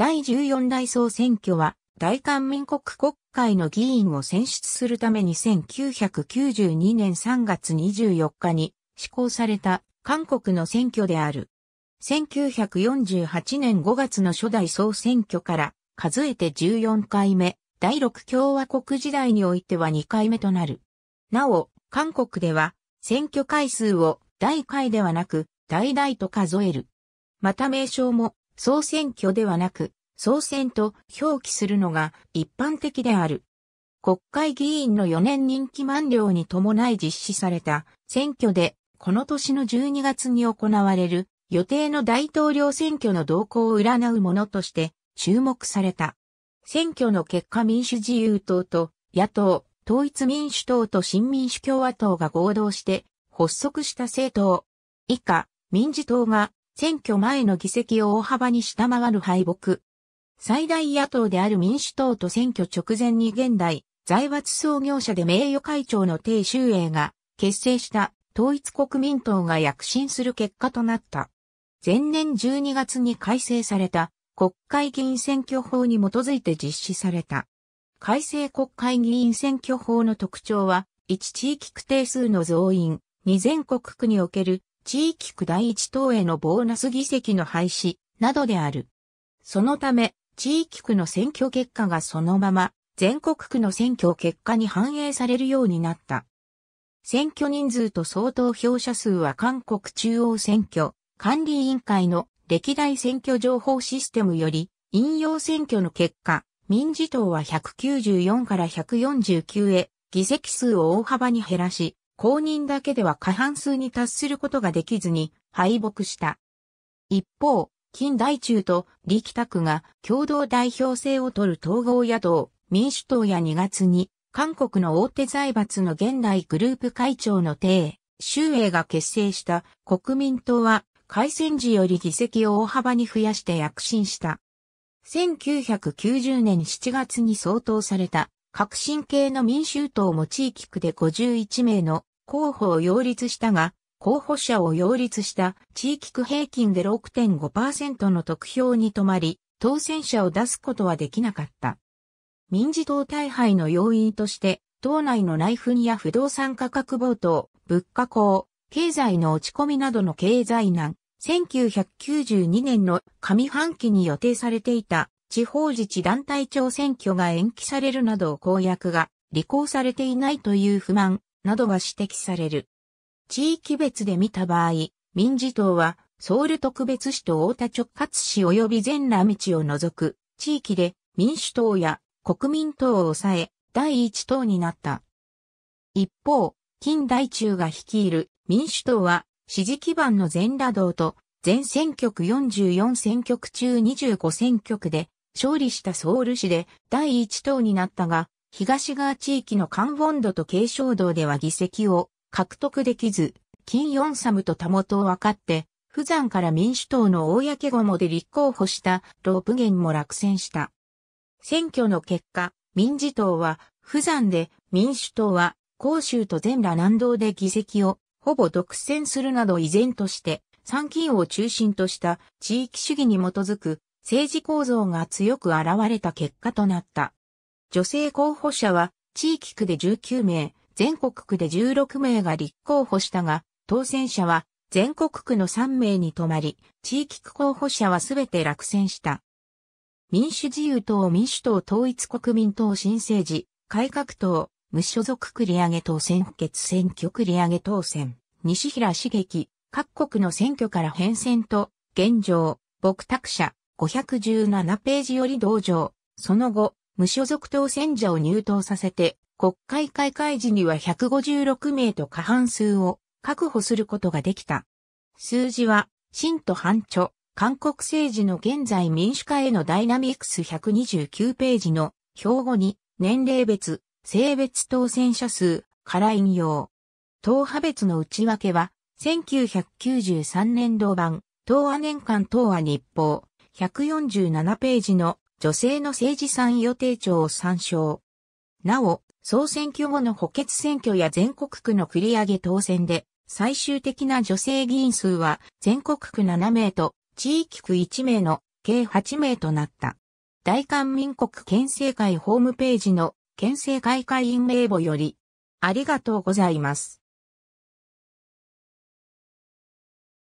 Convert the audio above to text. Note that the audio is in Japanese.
第14代総選挙は、大韓民国国会の議員を選出するために1992年3月24日に施行された韓国の選挙である。1948年5月の初代総選挙から数えて14回目、第6共和国時代においては2回目となる。なお、韓国では選挙回数を第回ではなく、大々と数える。また名称も総選挙ではなく、総選と表記するのが一般的である。国会議員の4年任期満了に伴い実施された選挙で、この年の12月に行われる予定の大統領選挙の動向を占うものとして注目された。選挙の結果民主自由党と野党、統一民主党と新民主共和党が合同して発足した政党。以下、民事党が選挙前の議席を大幅に下回る敗北。最大野党である民主党と選挙直前に現代、財閥創業者で名誉会長の鄭秀英が結成した統一国民党が躍進する結果となった。前年12月に改正された国会議員選挙法に基づいて実施された。改正国会議員選挙法の特徴は、1地域区定数の増員、2全国区における地域区第1党へのボーナス議席の廃止などである。そのため、地域区の選挙結果がそのまま全国区の選挙結果に反映されるようになった。選挙人数と総投票者数は韓国中央選挙管理委員会の歴代選挙情報システムより引用選挙の結果、民事党は194から149へ議席数を大幅に減らし、公認だけでは過半数に達することができずに敗北した。一方、近代中と李北が共同代表制を取る統合野党、民主党や2月に、韓国の大手財閥の現代グループ会長の帝、周英が結成した国民党は、改選時より議席を大幅に増やして躍進した。1990年7月に総統された革新系の民衆党も地域区で51名の候補を擁立したが、候補者を擁立した地域区平均で6.5%の得票に止まり、当選者を出すことはできなかった。民事党大敗の要因として、党内の内紛や不動産価格暴騰、物価高、経済の落ち込みなどの経済難、1992年の上半期に予定されていた地方自治団体長選挙が延期されるなど公約が履行されていないという不満などが指摘される。地域別で見た場合、民事党は、ソウル特別市と大田直轄市及び全羅道を除く地域で民主党や国民党を抑え、第一党になった。一方、近代中が率いる民主党は、支持基盤の全羅道と全選挙区44選挙区中25選挙区で勝利したソウル市で第一党になったが、東側地域のカンウォンドと継承道では議席を獲得できず、金四サムとたもとを分かって、富山から民主党の公ごもで立候補したロープゲンも落選した。選挙の結果、民自党は富山で民主党は甲州と全羅南道で議席をほぼ独占するなど依然として参勤を中心とした地域主義に基づく政治構造が強く現れた結果となった。女性候補者は地域区で19名、全国区で16名が立候補したが、当選者は全国区の3名に止まり、地域区候補者はすべて落選した。民主自由党民主党統一国民党新政治、改革党、無所属繰り上げ当選補欠選挙繰り上げ当選、西平茂樹、各国の選挙から変遷と、現状、牧拓者、517ページより同情、その後、無所属当選者を入党させて、国会開会時には156名と過半数を確保することができた。数字は、新と反著、韓国政治の現在民主化へのダイナミクス129ページの標語に年齢別、性別当選者数から引用。党派別の内訳は、1993年度版、東亜年間東亜日報、147ページの女性の政治参与定帳を参照。なお、総選挙後の補欠選挙や全国区の繰り上げ当選で、最終的な女性議員数は全国区7名と地域区1名の計8名となった。大韓民国県政会ホームページの県政会会員名簿よりありがとうございます。